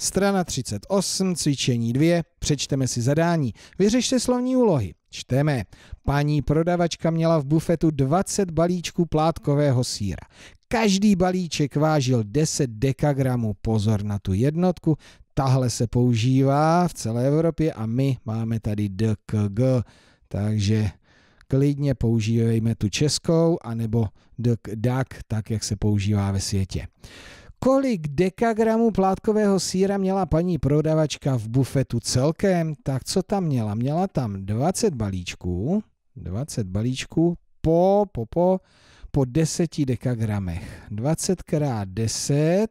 Strana 38, cvičení 2, přečteme si zadání. Vyřešte slovní úlohy. Čteme. Paní prodavačka měla v bufetu 20 balíčků plátkového síra. Každý balíček vážil 10 dekagramů. Pozor na tu jednotku. Tahle se používá v celé Evropě a my máme tady DKG. Takže klidně používejme tu českou, anebo dkg, tak jak se používá ve světě. Kolik dekagramů plátkového síra měla paní prodavačka v bufetu celkem? Tak co tam měla? Měla tam 20 balíčků, 20 balíčků po, po, po, po 10 dekagramech. 20 krát 10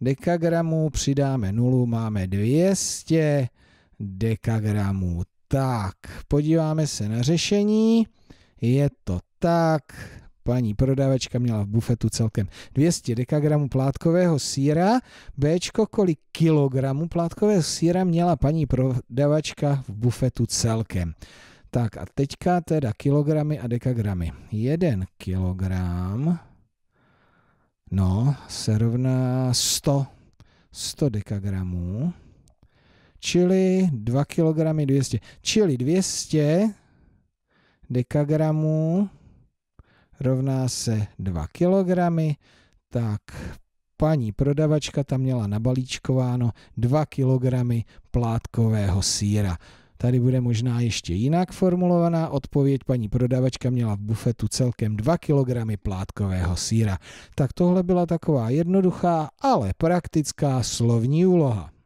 dekagramů přidáme nulu, máme 200 dekagramů. Tak, podíváme se na řešení. Je to tak, Paní prodavačka měla v bufetu celkem 200 dekagramů plátkového síra. Bčko kolik kilogramů plátkového síra měla paní prodavačka v bufetu celkem. Tak a teďka teda kilogramy a dekagramy. Jeden kilogram no, se rovná 100, 100 dekagramů, čili 2 kg 200, čili 200 dekagramů rovná se 2 kg, tak paní prodavačka tam měla nabalíčkováno 2 kg plátkového síra. Tady bude možná ještě jinak formulovaná odpověď. Paní prodavačka měla v bufetu celkem 2 kg plátkového síra. Tak tohle byla taková jednoduchá, ale praktická slovní úloha.